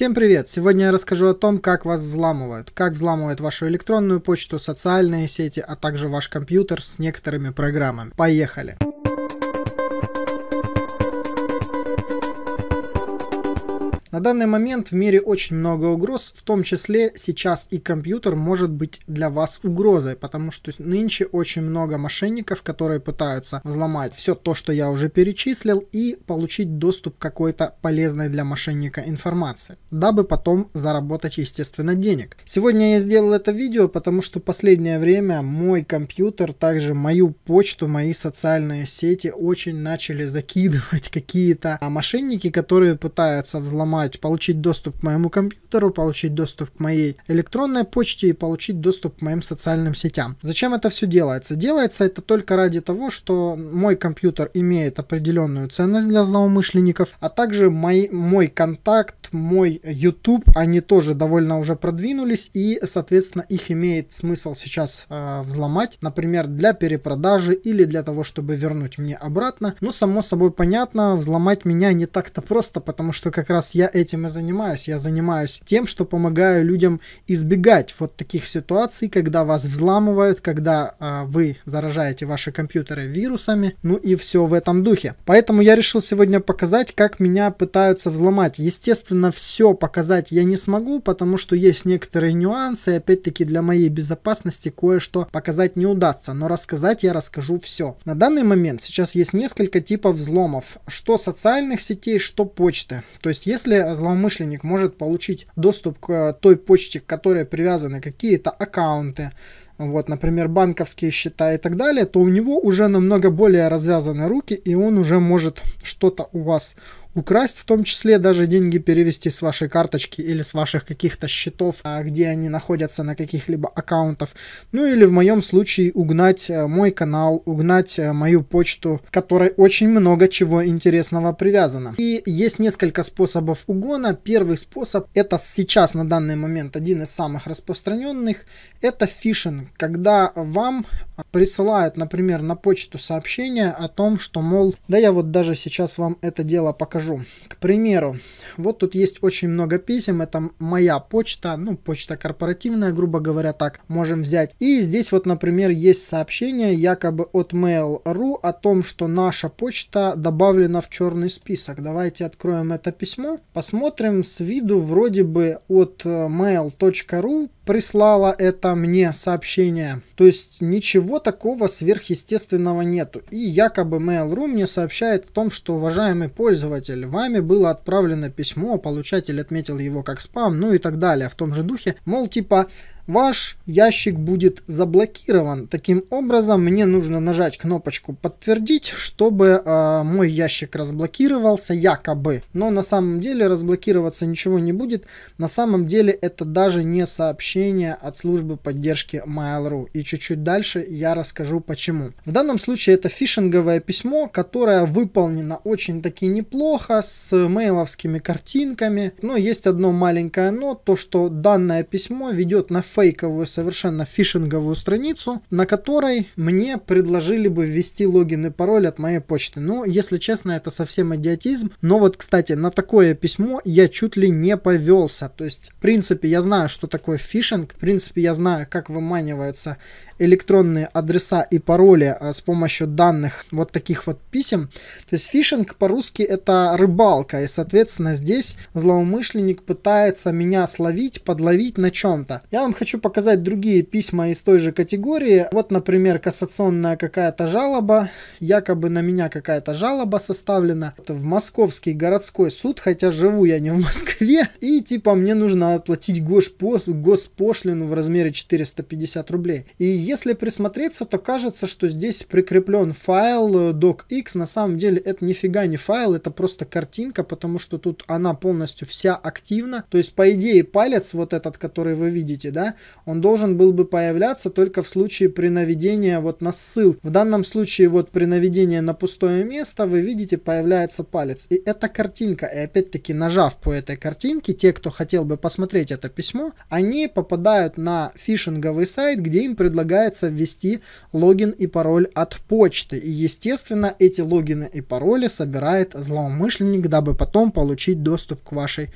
Всем привет! Сегодня я расскажу о том, как вас взламывают, как взламывают вашу электронную почту, социальные сети, а также ваш компьютер с некоторыми программами. Поехали! Поехали! На данный момент в мире очень много угроз, в том числе сейчас и компьютер может быть для вас угрозой, потому что нынче очень много мошенников, которые пытаются взломать все то, что я уже перечислил, и получить доступ к какой-то полезной для мошенника информации, дабы потом заработать, естественно, денег. Сегодня я сделал это видео, потому что последнее время мой компьютер, также мою почту, мои социальные сети очень начали закидывать какие-то мошенники, которые пытаются взломать взломать, получить доступ к моему компьютеру, получить доступ к моей электронной почте и получить доступ к моим социальным сетям. Зачем это все делается? Делается это только ради того, что мой компьютер имеет определенную ценность для злоумышленников, а также мой, мой контакт, мой YouTube, они тоже довольно уже продвинулись и, соответственно, их имеет смысл сейчас э, взломать, например, для перепродажи или для того, чтобы вернуть мне обратно. Ну, само собой понятно, взломать меня не так-то просто, потому что как раз я этим и занимаюсь. Я занимаюсь тем, что помогаю людям избегать вот таких ситуаций, когда вас взламывают, когда э, вы заражаете ваши компьютеры вирусами, ну и все в этом духе. Поэтому я решил сегодня показать, как меня пытаются взломать. Естественно, все показать я не смогу, потому что есть некоторые нюансы, и опять-таки для моей безопасности кое-что показать не удастся, но рассказать я расскажу все. На данный момент сейчас есть несколько типов взломов, что социальных сетей, что почты. То есть если злоумышленник может получить доступ к той почте, к которой привязаны какие-то аккаунты, вот, например, банковские счета и так далее, то у него уже намного более развязаны руки, и он уже может что-то у вас украсть, в том числе даже деньги перевести с вашей карточки или с ваших каких-то счетов, а, где они находятся на каких-либо аккаунтов, ну или в моем случае угнать э, мой канал, угнать э, мою почту, которой очень много чего интересного привязано. И есть несколько способов угона. Первый способ, это сейчас на данный момент один из самых распространенных, это фишинг, когда вам присылают, например, на почту сообщение о том, что, мол, да я вот даже сейчас вам это дело покажу. К примеру, вот тут есть очень много писем, это моя почта, ну, почта корпоративная, грубо говоря, так можем взять. И здесь вот, например, есть сообщение якобы от Mail.ru о том, что наша почта добавлена в черный список. Давайте откроем это письмо, посмотрим с виду вроде бы от э, mail.ru прислала это мне сообщение. То есть ничего ничего такого сверхъестественного нету. И якобы Mail.ru мне сообщает о том, что уважаемый пользователь, вами было отправлено письмо, а получатель отметил его как спам, ну и так далее, в том же духе. Мол, типа, Ваш ящик будет заблокирован. Таким образом, мне нужно нажать кнопочку «Подтвердить», чтобы э, мой ящик разблокировался якобы. Но на самом деле разблокироваться ничего не будет. На самом деле это даже не сообщение от службы поддержки Mail.ru. И чуть-чуть дальше я расскажу почему. В данном случае это фишинговое письмо, которое выполнено очень-таки неплохо, с мейловскими картинками. Но есть одно маленькое но, то что данное письмо ведет на Facebook фейковую совершенно фишинговую страницу, на которой мне предложили бы ввести логин и пароль от моей почты. Ну, если честно, это совсем идиотизм. Но вот, кстати, на такое письмо я чуть ли не повелся. То есть, в принципе, я знаю, что такое фишинг. В принципе, я знаю, как выманиваются электронные адреса и пароли а, с помощью данных вот таких вот писем. То есть фишинг по-русски это рыбалка, и, соответственно, здесь злоумышленник пытается меня словить, подловить на чем-то. Я вам хочу хочу показать другие письма из той же категории. Вот, например, кассационная какая-то жалоба, якобы на меня какая-то жалоба составлена в Московский городской суд, хотя живу я не в Москве, и типа мне нужно оплатить госпош... госпошлину в размере 450 рублей. И если присмотреться, то кажется, что здесь прикреплен файл docx, э, на самом деле это нифига не файл, это просто картинка, потому что тут она полностью вся активна, то есть по идее палец вот этот, который вы видите, да, он должен был бы появляться только в случае при наведении вот на ссыл. В данном случае вот при наведении на пустое место вы видите появляется палец. И эта картинка, и опять-таки нажав по этой картинке, те, кто хотел бы посмотреть это письмо, они попадают на фишинговый сайт, где им предлагается ввести логин и пароль от почты. И естественно эти логины и пароли собирает злоумышленник, дабы потом получить доступ к вашей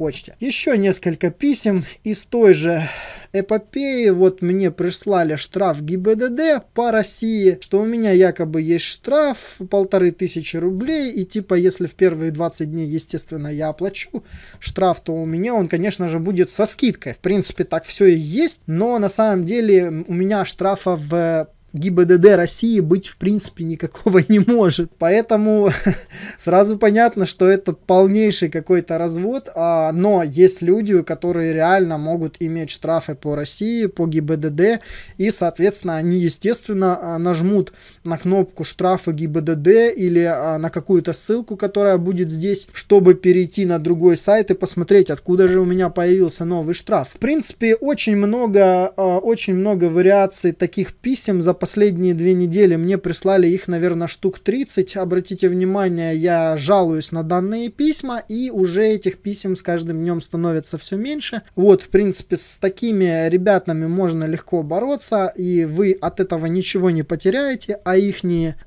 почте. Еще несколько писем из той же эпопеи. Вот мне прислали штраф ГИБДД по России, что у меня якобы есть штраф полторы тысячи рублей, и типа если в первые 20 дней, естественно, я оплачу штраф, то у меня он, конечно же, будет со скидкой. В принципе, так все и есть, но на самом деле у меня штрафа в ГИБДД России быть в принципе никакого не может. Поэтому сразу понятно, что это полнейший какой-то развод, а, но есть люди, которые реально могут иметь штрафы по России, по ГИБДД, и, соответственно, они, естественно, а, нажмут на кнопку штрафы ГИБДД или а, на какую-то ссылку, которая будет здесь, чтобы перейти на другой сайт и посмотреть, откуда же у меня появился новый штраф. В принципе, очень много, а, очень много вариаций таких писем за последние две недели мне прислали их, наверное, штук 30. Обратите внимание, я жалуюсь на данные письма, и уже этих писем с каждым днем становится все меньше. Вот, в принципе, с такими ребятами можно легко бороться, и вы от этого ничего не потеряете, а их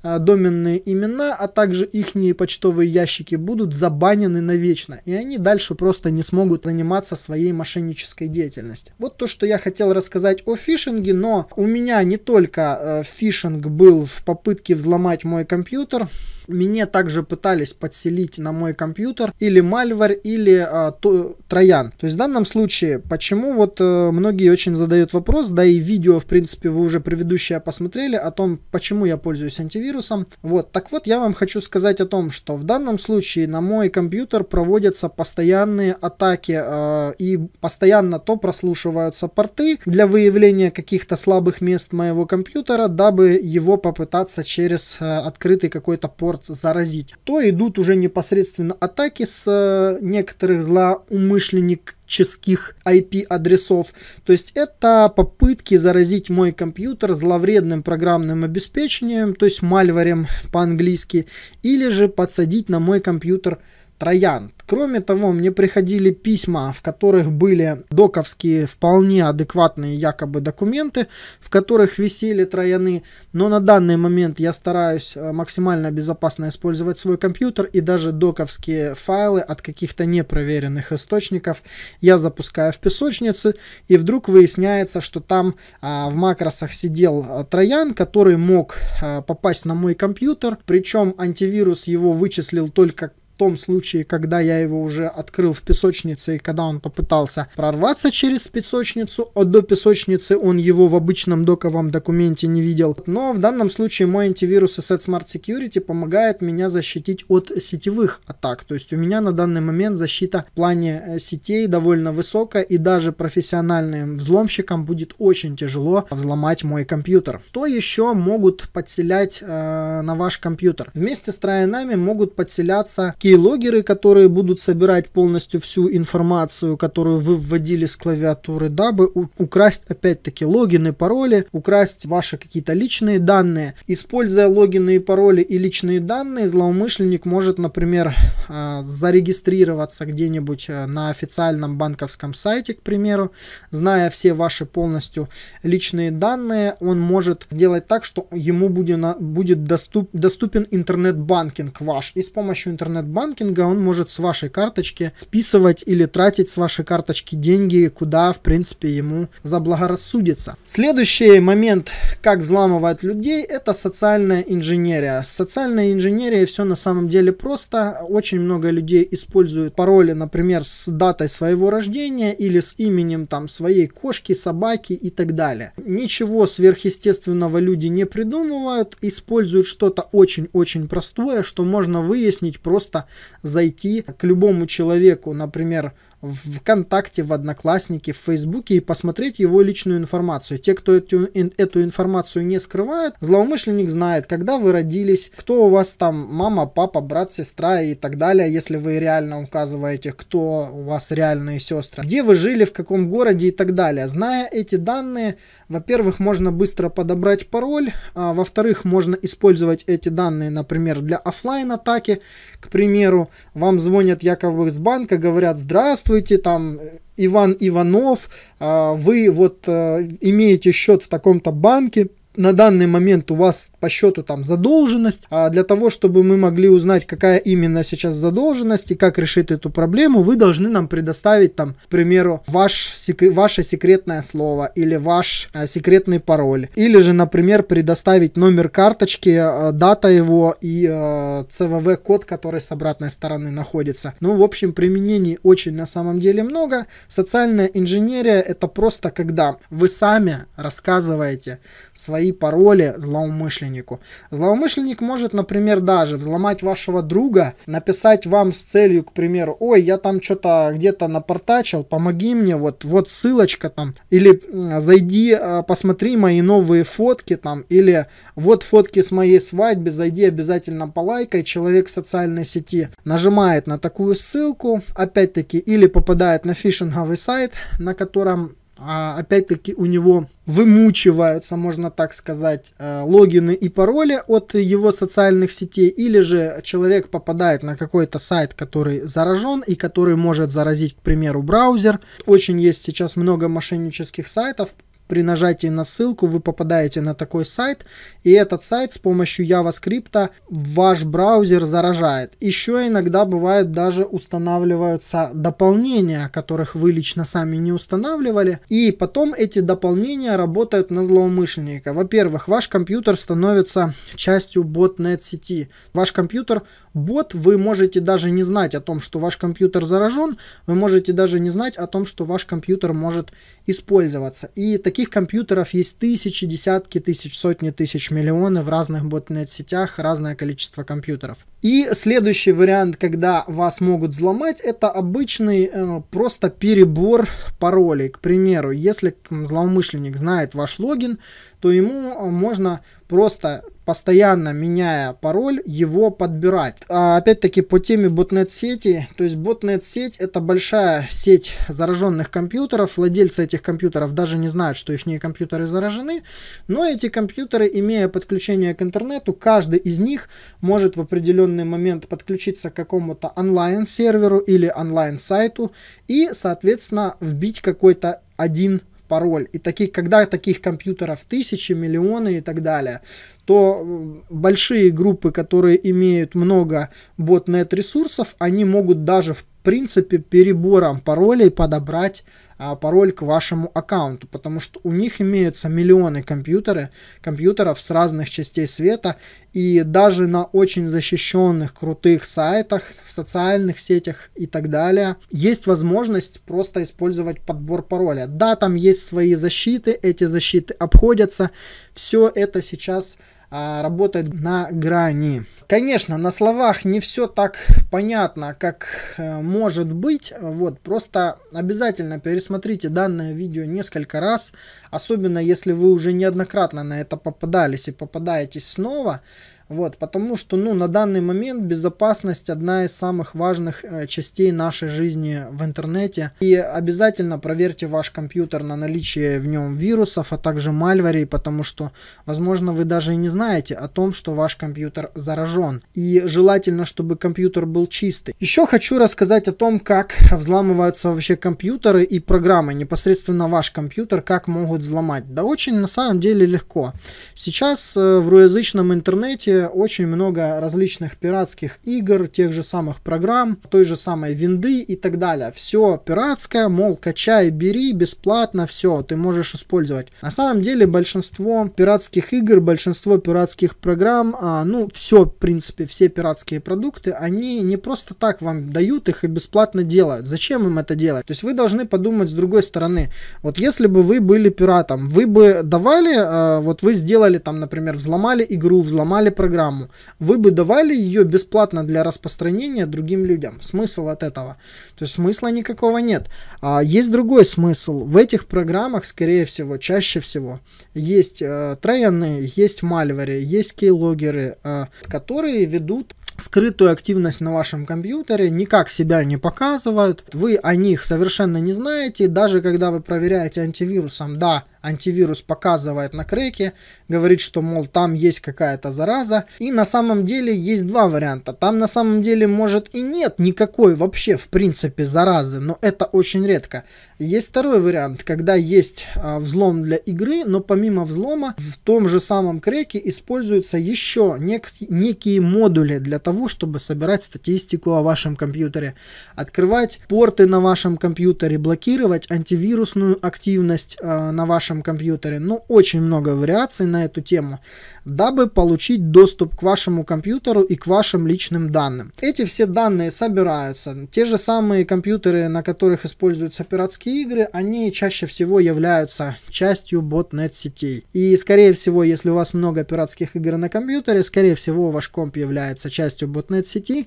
а, доменные имена, а также их почтовые ящики будут забанены навечно, и они дальше просто не смогут заниматься своей мошеннической деятельностью. Вот то, что я хотел рассказать о фишинге, но у меня не только Э, фишинг был в попытке взломать мой компьютер. Меня также пытались подселить на мой компьютер или мальварь, или э, то, троян. То есть в данном случае, почему вот э, многие очень задают вопрос, да и видео, в принципе, вы уже предыдущее посмотрели о том, почему я пользуюсь антивирусом. Вот, так вот, я вам хочу сказать о том, что в данном случае на мой компьютер проводятся постоянные атаки э, и постоянно то прослушиваются порты для выявления каких-то слабых мест моего компьютера, компьютера, дабы его попытаться через э, открытый какой-то порт заразить. То идут уже непосредственно атаки с э, некоторых злоумышленников коммерческих IP-адресов. То есть это попытки заразить мой компьютер зловредным программным обеспечением, то есть мальварем по-английски, или же подсадить на мой компьютер Троян. Кроме того, мне приходили письма, в которых были доковские вполне адекватные якобы документы, в которых висели трояны, но на данный момент я стараюсь э, максимально безопасно использовать свой компьютер и даже доковские файлы от каких-то непроверенных источников я запускаю в песочнице и вдруг выясняется, что там а, в макросах сидел э, троян, который мог а, попасть на мой компьютер, причем антивирус его вычислил только том случае, когда я его уже открыл в песочнице и когда он попытался прорваться через песочницу, а до песочницы он его в обычном доковом документе не видел. Но в данном случае мой антивирус Asset Smart Security помогает меня защитить от сетевых атак. То есть у меня на данный момент защита в плане э, сетей довольно высокая и даже профессиональным взломщикам будет очень тяжело взломать мой компьютер. Что еще могут подселять э, на ваш компьютер? Вместе с троянами могут подселяться кейлогеры, которые будут собирать полностью всю информацию, которую вы вводили с клавиатуры, дабы украсть опять-таки логины, пароли, украсть ваши какие-то личные данные. Используя логины и пароли и личные данные, злоумышленник может, например, а, зарегистрироваться где-нибудь э, на официальном банковском сайте, к примеру, зная все ваши полностью личные данные, он может сделать так, что ему будет, будет доступ, доступен интернет-банкинг ваш. И с помощью интернет Банкинга он может с вашей карточки списывать или тратить с вашей карточки деньги, куда, в принципе, ему заблагорассудится. Следующий момент, как взламывать людей, это социальная инженерия. Социальная инженерия все на самом деле просто. Очень много людей используют пароли, например, с датой своего рождения или с именем там своей кошки, собаки и так далее. Ничего сверхъестественного люди не придумывают, используют что-то очень-очень простое, что можно выяснить просто зайти к любому человеку, например, в ВКонтакте, в Однокласснике, в Фейсбуке и посмотреть его личную информацию. Те, кто эту, эту информацию не скрывает, злоумышленник знает, когда вы родились, кто у вас там мама, папа, брат, сестра и так далее, если вы реально указываете, кто у вас реальные сестры, где вы жили, в каком городе и так далее. Зная эти данные, во-первых, можно быстро подобрать пароль, а, во-вторых, можно использовать эти данные, например, для офлайн атаки К примеру, вам звонят якобы из банка, говорят «Здравствуй, здравствуйте, там, э, Иван Иванов, а, вы вот э, имеете счет в таком-то банке, на данный момент у вас по счету там задолженность, а для того, чтобы мы могли узнать, какая именно сейчас задолженность и как решить эту проблему, вы должны нам предоставить там, к примеру, ваш, сек- ваше секретное слово или ваш а, секретный пароль, или же, например, предоставить номер карточки, а, дата его и а, э, CVV-код, который с обратной стороны находится. Ну, в общем, применений очень на самом деле много. Социальная инженерия — это просто когда вы сами рассказываете свои свои пароли злоумышленнику. Злоумышленник может, например, даже взломать вашего друга, написать вам с целью, к примеру, ой, я там что-то где-то напортачил, помоги мне, вот, вот ссылочка там, или зайди, э, посмотри мои новые фотки там, или вот фотки с моей свадьбы, зайди обязательно полайкай, человек социальной сети нажимает на такую ссылку, опять-таки, или попадает на фишинговый сайт, на котором а, опять-таки у него вымучиваются, можно так сказать, э, логины и пароли от его социальных сетей, или же человек попадает на какой-то сайт, который заражен и который может заразить, к примеру, браузер. Очень есть сейчас много мошеннических сайтов, при нажатии на ссылку вы попадаете на такой сайт, и этот сайт с помощью JavaScript ваш браузер заражает. Еще иногда бывает даже устанавливаются дополнения, которых вы лично сами не устанавливали, и потом эти дополнения работают на злоумышленника. Во-первых, ваш компьютер становится частью ботнет сети. Ваш компьютер бот, вы можете даже не знать о том, что ваш компьютер заражен, вы можете даже не знать о том, что ваш компьютер может использоваться. И таких таких компьютеров есть тысячи, десятки тысяч, сотни тысяч, миллионы в разных ботнет-сетях, разное количество компьютеров. И следующий вариант, когда вас могут взломать, это обычный э, просто перебор паролей. К примеру, если злоумышленник знает ваш логин, то ему э, можно просто постоянно меняя пароль, его подбирать. А опять-таки по теме ботнет-сети, то есть ботнет-сеть это большая сеть зараженных компьютеров, владельцы этих компьютеров даже не знают, что их компьютеры заражены, но эти компьютеры, имея подключение к интернету, каждый из них может в определенный момент подключиться к какому-то онлайн-серверу или онлайн-сайту и, соответственно, вбить какой-то один пароль, и таких, когда таких компьютеров тысячи, миллионы и так далее, то большие группы, которые имеют много ботнет ресурсов, они могут даже в принципе, перебором паролей подобрать а, пароль к вашему аккаунту, потому что у них имеются миллионы компьютеры, компьютеров с разных частей света, и даже на очень защищенных крутых сайтах, в социальных сетях и так далее, есть возможность просто использовать подбор пароля. Да, там есть свои защиты, эти защиты обходятся, все это сейчас а, работает на грани. Конечно, на словах не все так понятно, как э, может быть. Вот, просто обязательно пересмотрите данное видео несколько раз, особенно если вы уже неоднократно на это попадались и попадаетесь снова. Вот, потому что, ну, на данный момент безопасность одна из самых важных э, частей нашей жизни в интернете. И обязательно проверьте ваш компьютер на наличие в нем вирусов, а также мальварей, потому что, возможно, вы даже и не знаете о том, что ваш компьютер заражен сторон. И желательно, чтобы компьютер был чистый. Еще хочу рассказать о том, как взламываются вообще компьютеры и программы, непосредственно ваш компьютер, как могут взломать. Да очень на самом деле легко. Сейчас э, в русскоязычном интернете очень много различных пиратских игр, тех же самых программ, той же самой винды и так далее. Все пиратское, мол, качай, бери, бесплатно, все, ты можешь использовать. На самом деле большинство пиратских игр, большинство пиратских программ, а, ну, все принципе, все пиратские продукты, они не просто так вам дают их и бесплатно делают. Зачем им это делать? То есть вы должны подумать с другой стороны. Вот если бы вы были пиратом, вы бы давали, э, вот вы сделали там, например, взломали игру, взломали программу, вы бы давали ее бесплатно для распространения другим людям. Смысл от этого? То есть смысла никакого нет. А есть другой смысл. В этих программах, скорее всего, чаще всего есть э, трояны, есть мальвари, есть кейлогеры, э, которые которые ведут скрытую активность на вашем компьютере, никак себя не показывают, вы о них совершенно не знаете, даже когда вы проверяете антивирусом, да, антивирус показывает на крейке, говорит, что, мол, там есть какая-то зараза. И на самом деле есть два варианта. Там на самом деле может и нет никакой вообще, в принципе, заразы, но это очень редко. Есть второй вариант, когда есть а, взлом для игры, но помимо взлома в том же самом крейке используются еще нек некие модули для того, чтобы собирать статистику о вашем компьютере, открывать порты на вашем компьютере, блокировать антивирусную активность э, на вашем вашем компьютере, ну, очень много вариаций на эту тему, дабы получить доступ к вашему компьютеру и к вашим личным данным. Эти все данные собираются. Те же самые компьютеры, на которых используются пиратские игры, они чаще всего являются частью ботнет сетей. И, скорее всего, если у вас много пиратских игр на компьютере, скорее всего, ваш комп является частью ботнет сети,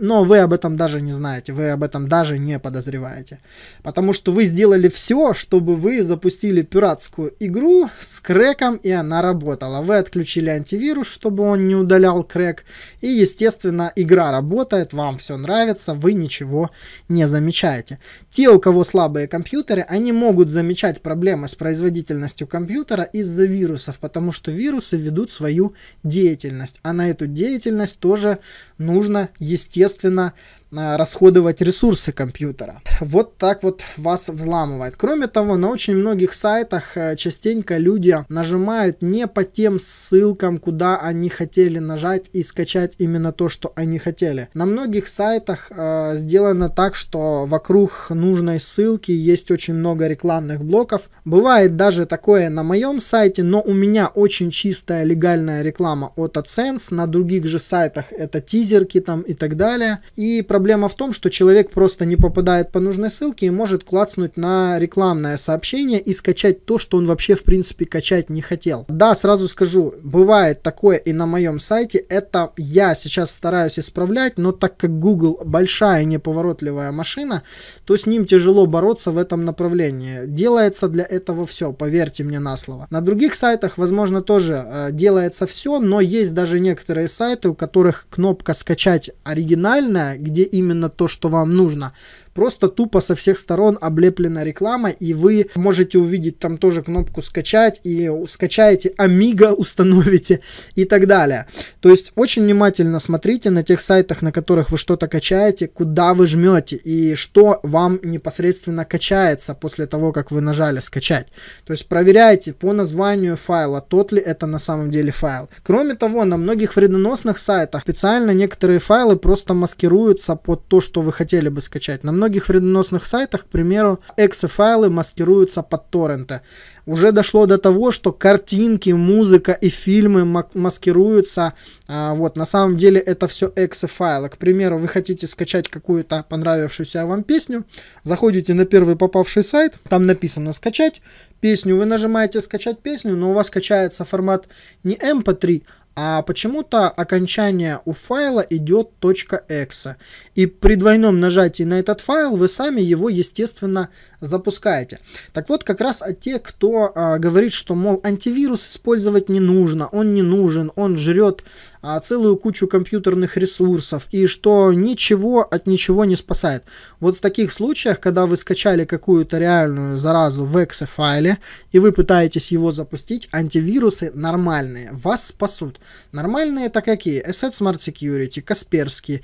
но вы об этом даже не знаете, вы об этом даже не подозреваете. Потому что вы сделали все, чтобы вы запустили пиратские дурацкую игру с крэком, и она работала. Вы отключили антивирус, чтобы он не удалял крэк, и, естественно, игра работает, вам все нравится, вы ничего не замечаете. Те, у кого слабые компьютеры, они могут замечать проблемы с производительностью компьютера из-за вирусов, потому что вирусы ведут свою деятельность, а на эту деятельность тоже нужно, естественно, Э, расходовать ресурсы компьютера. Вот так вот вас взламывает. Кроме того, на очень многих сайтах э, частенько люди нажимают не по тем ссылкам, куда они хотели нажать и скачать именно то, что они хотели. На многих сайтах э, сделано так, что вокруг нужной ссылки есть очень много рекламных блоков. Бывает даже такое на моем сайте, но у меня очень чистая легальная реклама от AdSense, на других же сайтах это тизерки там и так далее. И проблема проблема в том, что человек просто не попадает по нужной ссылке и может клацнуть на рекламное сообщение и скачать то, что он вообще в принципе качать не хотел. Да, сразу скажу, бывает такое и на моем сайте, это я сейчас стараюсь исправлять, но так как Google большая неповоротливая машина, то с ним тяжело бороться в этом направлении. Делается для этого все, поверьте мне на слово. На других сайтах, возможно, тоже э, делается все, но есть даже некоторые сайты, у которых кнопка скачать оригинальная, где именно то, что вам нужно просто тупо со всех сторон облеплена реклама, и вы можете увидеть там тоже кнопку скачать, и скачаете Amiga, установите и так далее. То есть очень внимательно смотрите на тех сайтах, на которых вы что-то качаете, куда вы жмете, и что вам непосредственно качается после того, как вы нажали скачать. То есть проверяйте по названию файла, тот ли это на самом деле файл. Кроме того, на многих вредоносных сайтах специально некоторые файлы просто маскируются под то, что вы хотели бы скачать. На многих вредоносных сайтах, к примеру, эксы-файлы маскируются под торренты. Уже дошло до того, что картинки, музыка и фильмы маскируются. А, вот, на самом деле это все эксы-файлы. К примеру, вы хотите скачать какую-то понравившуюся вам песню, заходите на первый попавший сайт, там написано «скачать», песню, вы нажимаете «скачать песню», но у вас качается формат не MP3, эм а почему-то окончание у файла идет .exe. И при двойном нажатии на этот файл вы сами его, естественно, запускаете. Так вот, как раз о те, кто а, говорит, что, мол, антивирус использовать не нужно, он не нужен, он жрет а целую кучу компьютерных ресурсов, и что ничего от ничего не спасает. Вот в таких случаях, когда вы скачали какую-то реальную заразу в эксе файле, и вы пытаетесь его запустить, антивирусы нормальные вас спасут. Нормальные это какие? Asset Smart Security, Касперский,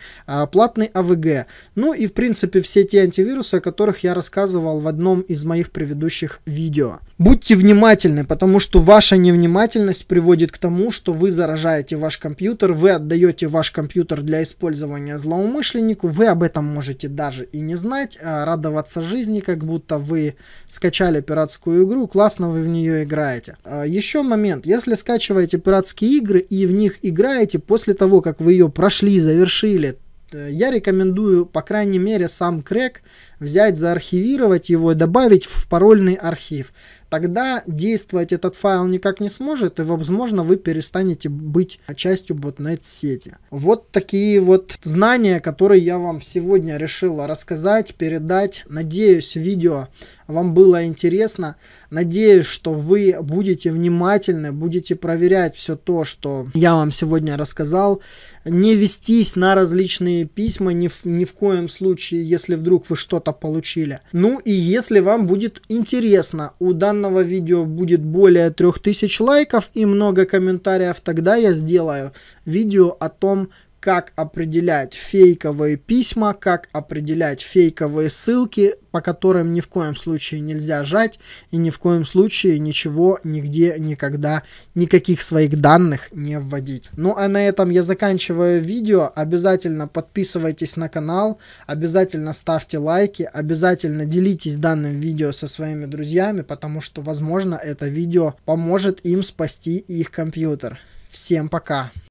платный АВГ. Ну и в принципе все те антивирусы, о которых я рассказывал в одном из моих предыдущих видео. Будьте внимательны, потому что ваша невнимательность приводит к тому, что вы заражаете ваш компьютер компьютер, вы отдаете ваш компьютер для использования злоумышленнику, вы об этом можете даже и не знать, а радоваться жизни, как будто вы скачали пиратскую игру, классно вы в нее играете. А еще момент, если скачиваете пиратские игры и в них играете после того, как вы ее прошли, завершили, э, я рекомендую, по крайней мере, сам Крэк взять, заархивировать его и добавить в парольный архив. Тогда действовать этот файл никак не сможет, и, возможно, вы перестанете быть частью ботнет-сети. Вот такие вот знания, которые я вам сегодня решила рассказать, передать. Надеюсь, видео вам было интересно. Надеюсь, что вы будете внимательны, будете проверять все то, что я вам сегодня рассказал. Не вестись на различные письма ни в, ни в коем случае, если вдруг вы что-то что получили. Ну и если вам будет интересно, у данного видео будет более 3000 лайков и много комментариев, тогда я сделаю видео о том, как определять фейковые письма, как определять фейковые ссылки, по которым ни в коем случае нельзя жать и ни в коем случае ничего, нигде, никогда, никаких своих данных не вводить. Ну а на этом я заканчиваю видео. Обязательно подписывайтесь на канал, обязательно ставьте лайки, обязательно делитесь данным видео со своими друзьями, потому что, возможно, это видео поможет им спасти их компьютер. Всем пока!